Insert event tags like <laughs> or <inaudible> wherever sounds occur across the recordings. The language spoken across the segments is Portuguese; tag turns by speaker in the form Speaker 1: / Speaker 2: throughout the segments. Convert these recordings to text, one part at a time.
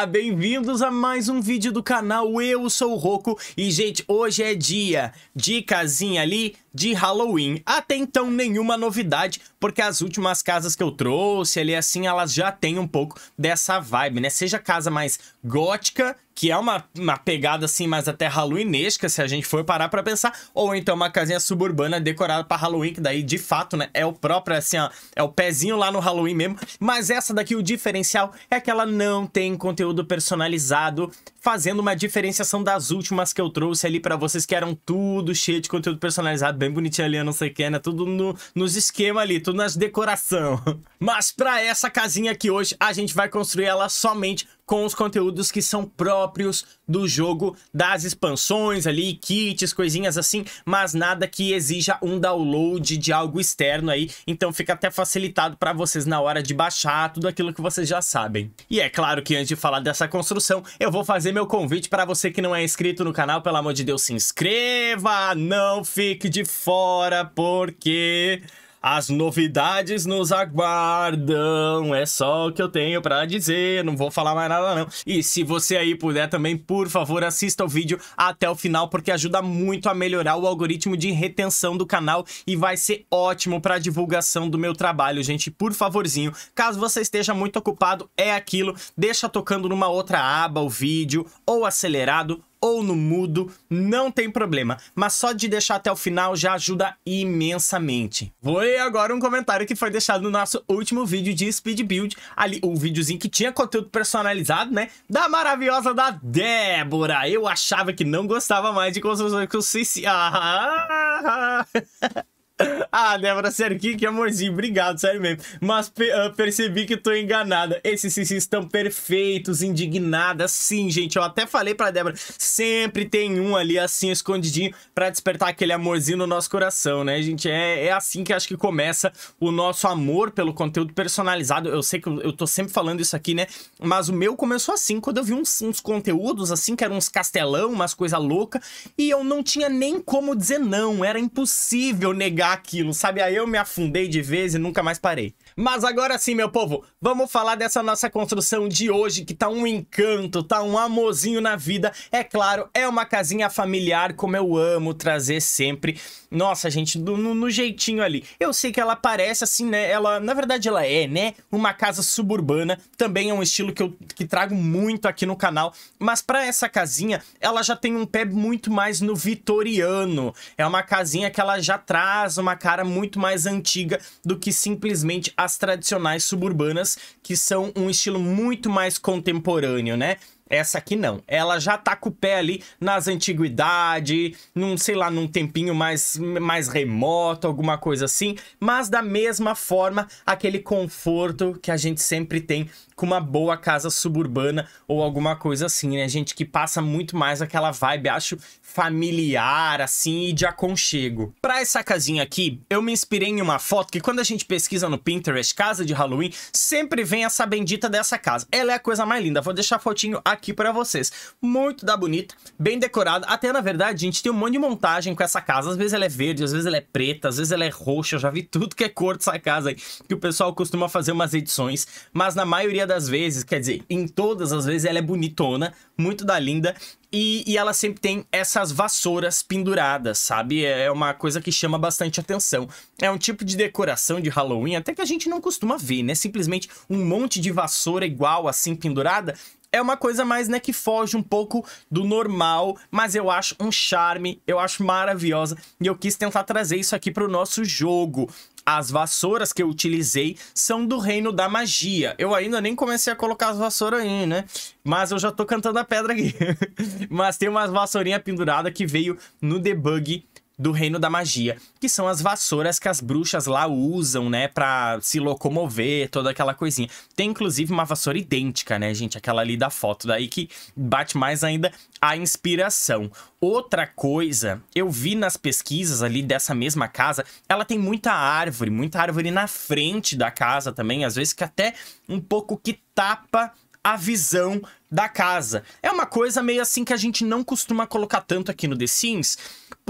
Speaker 1: Olá, bem-vindos a mais um vídeo do canal Eu Sou o Roco E, gente, hoje é dia de casinha ali de Halloween Até então, nenhuma novidade, porque as últimas casas que eu trouxe ali, assim, elas já têm um pouco dessa vibe, né? Seja casa mais gótica, que é uma, uma pegada, assim, mais até halloweenesca, se a gente for parar pra pensar Ou então uma casinha suburbana decorada pra Halloween, que daí, de fato, né, é o próprio, assim, ó, é o pezinho lá no Halloween mesmo Mas essa daqui, o diferencial é que ela não tem conteúdo conteúdo personalizado, fazendo uma diferenciação das últimas que eu trouxe ali para vocês, que eram tudo cheio de conteúdo personalizado, bem bonitinho ali, não sei o que, né? Tudo no, nos esquemas ali, tudo nas decoração. <laughs> Mas para essa casinha aqui hoje, a gente vai construir ela somente com os conteúdos que são próprios do jogo, das expansões ali, kits, coisinhas assim, mas nada que exija um download de algo externo aí, então fica até facilitado para vocês na hora de baixar tudo aquilo que vocês já sabem. E é claro que antes de falar dessa construção, eu vou fazer meu convite para você que não é inscrito no canal, pelo amor de Deus, se inscreva, não fique de fora, porque... As novidades nos aguardam, é só o que eu tenho para dizer, não vou falar mais nada não. E se você aí puder também, por favor, assista o vídeo até o final, porque ajuda muito a melhorar o algoritmo de retenção do canal e vai ser ótimo para divulgação do meu trabalho, gente, por favorzinho. Caso você esteja muito ocupado, é aquilo, deixa tocando numa outra aba o vídeo, ou acelerado, ou no mudo, não tem problema, mas só de deixar até o final já ajuda imensamente. Vou ler agora um comentário que foi deixado no nosso último vídeo de Speed Build, ali um videozinho que tinha conteúdo personalizado, né, da maravilhosa da Débora. Eu achava que não gostava mais de construções com CC. Ah, <laughs> Ah, Débora, sério, que, que amorzinho, obrigado, sério mesmo. Mas ah, percebi que tô enganada. Esses cis estão perfeitos, indignadas. Sim, gente, eu até falei pra Débora, sempre tem um ali assim, escondidinho, pra despertar aquele amorzinho no nosso coração, né, gente? É, é assim que acho que começa o nosso amor pelo conteúdo personalizado. Eu sei que eu, eu tô sempre falando isso aqui, né? Mas o meu começou assim, quando eu vi uns, uns conteúdos assim, que eram uns castelão, umas coisa louca, e eu não tinha nem como dizer não, era impossível negar virar aquilo, sabe? Aí eu me afundei de vez e nunca mais parei. Mas agora sim, meu povo, vamos falar dessa nossa construção de hoje, que tá um encanto, tá um amorzinho na vida. É claro, é uma casinha familiar, como eu amo trazer sempre. Nossa, gente, no, no, jeitinho ali. Eu sei que ela parece assim, né? Ela, na verdade, ela é, né? Uma casa suburbana. Também é um estilo que eu que trago muito aqui no canal. Mas para essa casinha, ela já tem um pé muito mais no vitoriano. É uma casinha que ela já traz uma cara muito mais antiga do que simplesmente as tradicionais suburbanas, que são um estilo muito mais contemporâneo, né? Essa aqui não. Ela já tá com o pé ali nas antiguidades, num, sei lá, num tempinho mais, mais remoto, alguma coisa assim. Mas da mesma forma, aquele conforto que a gente sempre tem com uma boa casa suburbana ou alguma coisa assim, né? Gente que passa muito mais aquela vibe, acho, familiar, assim, e de aconchego. Pra essa casinha aqui, eu me inspirei em uma foto que quando a gente pesquisa no Pinterest, casa de Halloween, sempre vem essa bendita dessa casa. Ela é a coisa mais linda. Vou deixar a fotinho aqui aqui para vocês. Muito da bonita, bem decorada. Até, na verdade, gente, tem um monte de montagem com essa casa. Às vezes ela é verde, às vezes ela é preta, às vezes ela é roxa. Eu já vi tudo que é cor dessa casa aí, que o pessoal costuma fazer umas edições. Mas na maioria das vezes, quer dizer, em todas as vezes, ela é bonitona, muito da linda. E, e, ela sempre tem essas vassouras penduradas, sabe? É, é uma coisa que chama bastante atenção. É um tipo de decoração de Halloween até que a gente não costuma ver, né? Simplesmente um monte de vassoura igual assim pendurada é uma coisa mais, né, que foge um pouco do normal, mas eu acho um charme, eu acho maravilhosa e eu quis tentar trazer isso aqui para o nosso jogo. As vassouras que eu utilizei são do reino da magia. Eu ainda nem comecei a colocar as vassouras aí, né? Mas eu já tô cantando a pedra aqui. <laughs> mas tem umas vassourinha pendurada que veio no debug do reino da magia, que são as vassouras que as bruxas lá usam, né, para se locomover, toda aquela coisinha. Tem inclusive uma vassoura idêntica, né, gente, aquela ali da foto, daí que bate mais ainda a inspiração. Outra coisa, eu vi nas pesquisas ali dessa mesma casa, ela tem muita árvore, muita árvore na frente da casa também, às vezes que até um pouco que tapa a visão da casa. É uma coisa meio assim que a gente não costuma colocar tanto aqui no The Sims,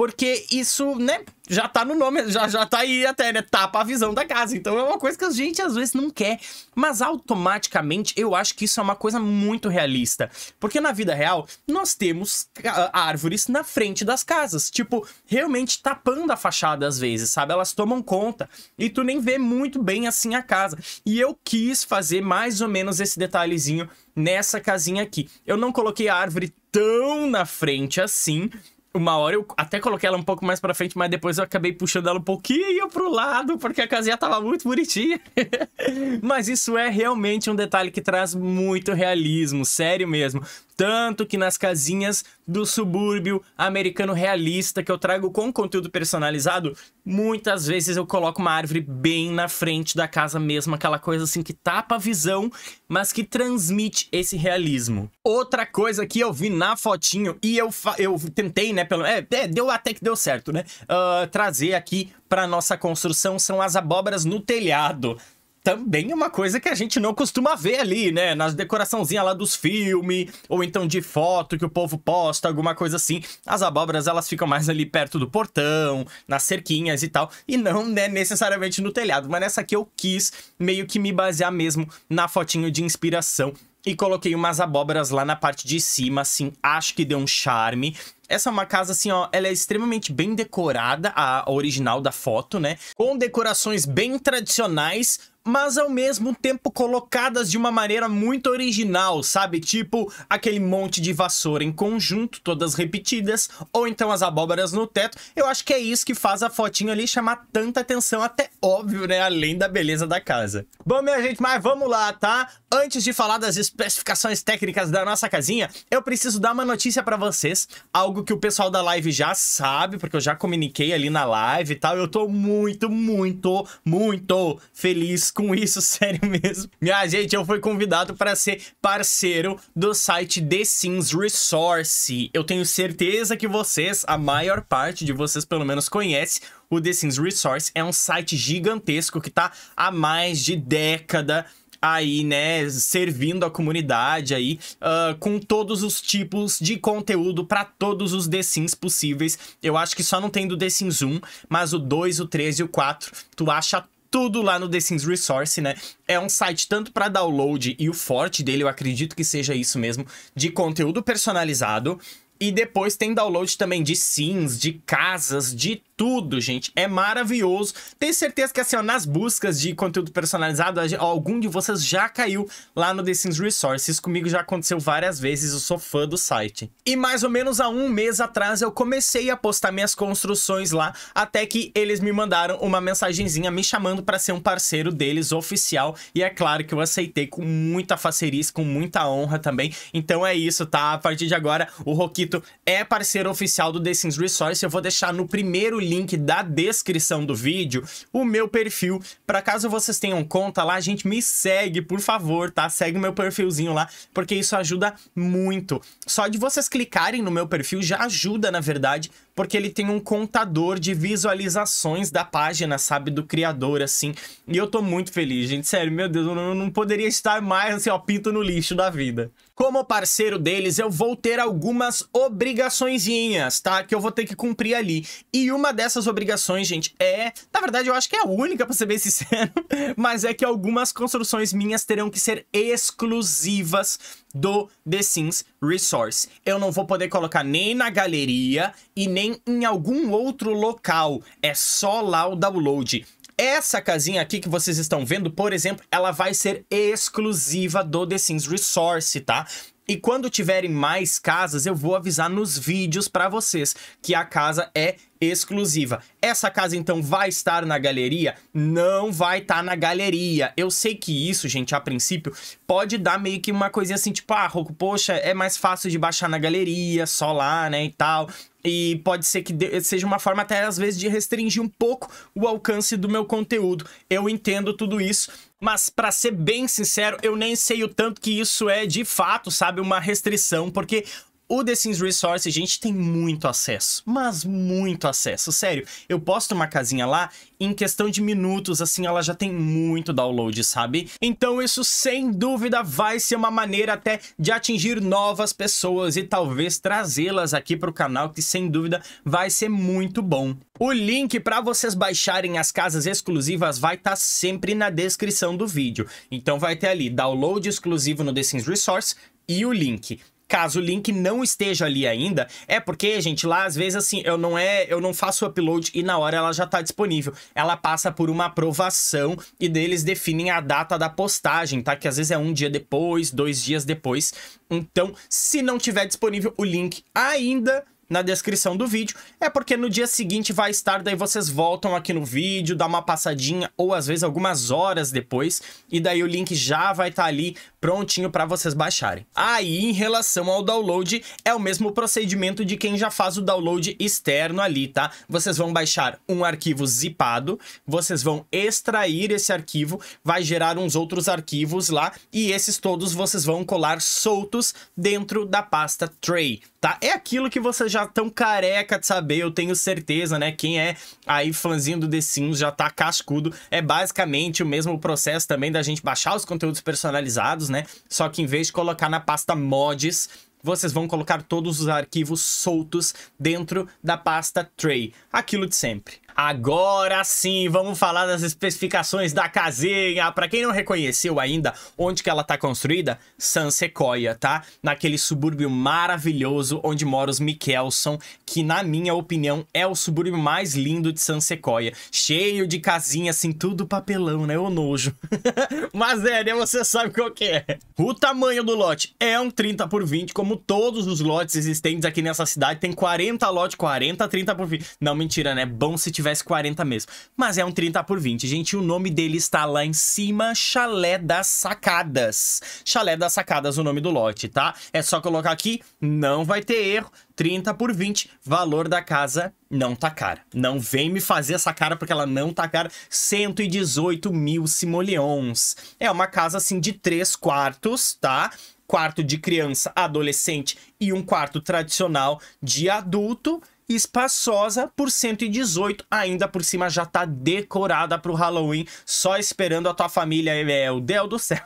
Speaker 1: porque isso, né, já tá no nome, já, já tá aí até, né? Tapa a visão da casa. Então é uma coisa que a gente às vezes não quer. Mas automaticamente eu acho que isso é uma coisa muito realista. Porque na vida real, nós temos ah, árvores na frente das casas. Tipo, realmente tapando a fachada às vezes, sabe? Elas tomam conta. E tu nem vê muito bem assim a casa. E eu quis fazer mais ou menos esse detalhezinho nessa casinha aqui. Eu não coloquei a árvore tão na frente assim, uma hora eu até coloquei ela um pouco mais pra frente, mas depois eu acabei puxando ela um pouquinho pro lado, porque a casinha tava muito bonitinha. <laughs> mas isso é realmente um detalhe que traz muito realismo, sério mesmo. Tanto que nas casinhas do subúrbio americano realista que eu trago com conteúdo personalizado, muitas vezes eu coloco uma árvore bem na frente da casa mesmo, aquela coisa assim que tapa a visão, mas que transmite esse realismo. Outra coisa que eu vi na fotinho e eu, eu tentei, né, pelo é, é, deu até que deu certo, né, uh, trazer aqui para nossa construção são as abóboras no telhado também uma coisa que a gente não costuma ver ali, né? Nas decoraçãozinha lá dos filmes, ou então de foto que o povo posta, alguma coisa assim. As abóboras, elas ficam mais ali perto do portão, nas cerquinhas e tal, e não né, necessariamente no telhado. Mas nessa aqui eu quis meio que me basear mesmo na fotinho de inspiração e coloquei umas abóboras lá na parte de cima, assim, acho que deu um charme. Essa é uma casa, assim, ó, ela é extremamente bem decorada, a original da foto, né? Com decorações bem tradicionais, mas ao mesmo tempo colocadas de uma maneira muito original, sabe? Tipo aquele monte de vassoura em conjunto, todas repetidas, ou então as abóboras no teto. Eu acho que é isso que faz a fotinho ali chamar tanta atenção, até óbvio, né? Além da beleza da casa. Bom, minha gente, mas vamos lá, tá? Antes de falar das especificações técnicas da nossa casinha, eu preciso dar uma notícia para vocês, algo que o pessoal da live já sabe, porque eu já comuniquei ali na live e tal. Eu tô muito, muito, muito feliz com isso, <laughs> sério mesmo. Minha gente, eu fui convidado para ser parceiro do site The Sims Resource. Eu tenho certeza que vocês, a maior parte de vocês pelo menos conhece o The Sims Resource é um site gigantesco que está há mais de década aí, né, servindo a comunidade aí, uh, com todos os tipos de conteúdo para todos os The Sims possíveis. Eu acho que só não tem do The Sims 1, mas o 2, o 3 e o 4, tu acha tudo lá no The Sims Resource, né? É um site tanto para download e o forte dele, eu acredito que seja isso mesmo, de conteúdo personalizado. E depois tem download também de sims, de casas, de tudo, gente. É maravilhoso. Tenho certeza que, assim, ó, nas buscas de conteúdo personalizado, algum de vocês já caiu lá no The Sims Resources. Comigo já aconteceu várias vezes, eu sou fã do site. E mais ou menos há um mês atrás, eu comecei a postar minhas construções lá, até que eles me mandaram uma mensagenzinha me chamando para ser um parceiro deles oficial. E é claro que eu aceitei com muita facerice, com muita honra também. Então é isso, tá? A partir de agora, o Roquito é parceiro oficial do The Sims Resources. Eu vou deixar no primeiro link da descrição do vídeo, o meu perfil, para caso vocês tenham conta lá, a gente me segue, por favor, tá? Segue o meu perfilzinho lá, porque isso ajuda muito. Só de vocês clicarem no meu perfil já ajuda, na verdade, porque ele tem um contador de visualizações da página, sabe, do criador, assim. E eu tô muito feliz, gente. Sério, meu Deus, eu não, poderia estar mais, assim, ó, pinto no lixo da vida. Como parceiro deles, eu vou ter algumas obrigaçõezinhas, tá? Que eu vou ter que cumprir ali. E uma dessas obrigações, gente, é... Na verdade, eu acho que é a única, pra ser bem sincero. <laughs> Mas é que algumas construções minhas terão que ser exclusivas do The Sims Resource. Eu não vou poder colocar nem na galeria e nem em algum outro local. É só lá o download. Essa casinha aqui que vocês estão vendo, por exemplo, ela vai ser exclusiva do The Sims Resource, tá? E quando tiverem mais casas, eu vou avisar nos vídeos para vocês que a casa é exclusiva. Essa casa então vai estar na galeria? Não vai estar tá na galeria. Eu sei que isso, gente, a princípio pode dar meio que uma coisinha assim, tipo, ah, Roku, poxa, é mais fácil de baixar na galeria, só lá, né, e tal. E pode ser que seja uma forma até às vezes de restringir um pouco o alcance do meu conteúdo. Eu entendo tudo isso, mas para ser bem sincero, eu nem sei o tanto que isso é de fato, sabe, uma restrição, porque o The Sims Resource, gente, tem muito acesso, mas muito acesso, sério. Eu posto uma casinha lá, em questão de minutos, assim, ela já tem muito download, sabe? Então isso, sem dúvida, vai ser uma maneira até de atingir novas pessoas e talvez trazê-las aqui para o canal, que sem dúvida vai ser muito bom. O link para vocês baixarem as casas exclusivas vai estar tá sempre na descrição do vídeo. Então vai ter ali, download exclusivo no The Sims Resource, e o link. Caso o link não esteja ali ainda, é porque, gente, lá às vezes assim, eu não é, eu não faço o upload e na hora ela já tá disponível. Ela passa por uma aprovação e deles definem a data da postagem, tá? Que às vezes é um dia depois, dois dias depois. Então, se não tiver disponível o link ainda, na descrição do vídeo, é porque no dia seguinte vai estar, daí vocês voltam aqui no vídeo, dá uma passadinha ou às vezes algumas horas depois, e daí o link já vai estar tá ali prontinho para vocês baixarem. Aí, em relação ao download, é o mesmo procedimento de quem já faz o download externo ali, tá? Vocês vão baixar um arquivo zipado, vocês vão extrair esse arquivo, vai gerar uns outros arquivos lá, e esses todos vocês vão colar soltos dentro da pasta Tray tá? É aquilo que vocês já estão careca de saber, eu tenho certeza, né? Quem é aí fãzinho do The Sims já tá cascudo. É basicamente o mesmo processo também da gente baixar os conteúdos personalizados, né? Só que em vez de colocar na pasta mods, vocês vão colocar todos os arquivos soltos dentro da pasta Tray, aquilo de sempre. Agora sim, vamos falar das especificações da casinha. Para quem não reconheceu ainda onde que ela tá construída, San Sequoia, tá? Naquele subúrbio maravilhoso onde mora os Michelson, que na minha opinião é o subúrbio mais lindo de San Sequoia. Cheio de casinha, assim, tudo papelão, né? O nojo. <laughs> Mas é, né? Você sabe qual que é. O tamanho do lote é um 30 por 20, como todos os lotes existentes aqui nessa cidade. Tem 40 lote, 40, 30 por 20. Não, mentira, né? Bom se tiver tivesse 40 mesmo. Mas é um 30 por 20, gente. O nome dele está lá em cima, Chalé das Sacadas. Chalé das Sacadas o nome do lote, tá? É só colocar aqui, não vai ter erro. 30 por 20, valor da casa não tá cara. Não vem me fazer essa cara porque ela não tá cara. 118 mil simoleons. É uma casa, assim, de 3 quartos, tá? Quarto de criança, adolescente e um quarto tradicional de adulto espaçosa por 118, ainda por cima já tá decorada pro Halloween, só esperando a tua família, é, é o Deus do céu.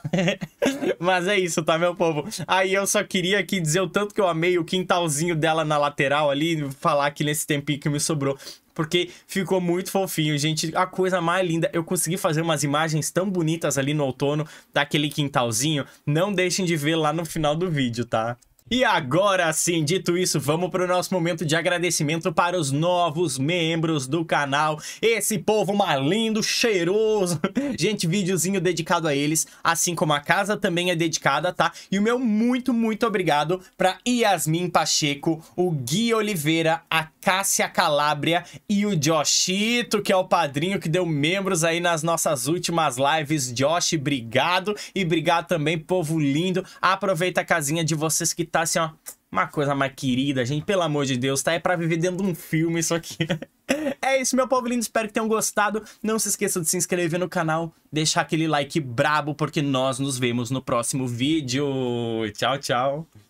Speaker 1: <laughs> Mas é isso, tá, meu povo? Aí eu só queria aqui dizer o tanto que eu amei o quintalzinho dela na lateral ali, falar que nesse tempinho que me sobrou, porque ficou muito fofinho, gente. A coisa mais linda. Eu consegui fazer umas imagens tão bonitas ali no outono daquele quintalzinho. Não deixem de ver lá no final do vídeo, tá? E agora sim, dito isso, vamos para o nosso momento de agradecimento para os novos membros do canal. Esse povo lindo, cheiroso. <laughs> Gente, videozinho dedicado a eles, assim como a casa também é dedicada, tá? E o meu muito, muito obrigado para Yasmin Pacheco, o Gui Oliveira, a Cássia Calabria e o Joshito, que é o padrinho que deu membros aí nas nossas últimas lives. Josh, obrigado. E obrigado também, povo lindo. Aproveita a casinha de vocês que tá assim, ó. Uma coisa mais querida, gente, pelo amor de Deus, tá? É pra viver dentro de um filme isso aqui. <laughs> É isso, meu povo lindo, espero que tenham gostado. Não se esqueça de se inscrever no canal, deixar aquele like brabo, porque nós nos vemos no próximo vídeo. Tchau, tchau.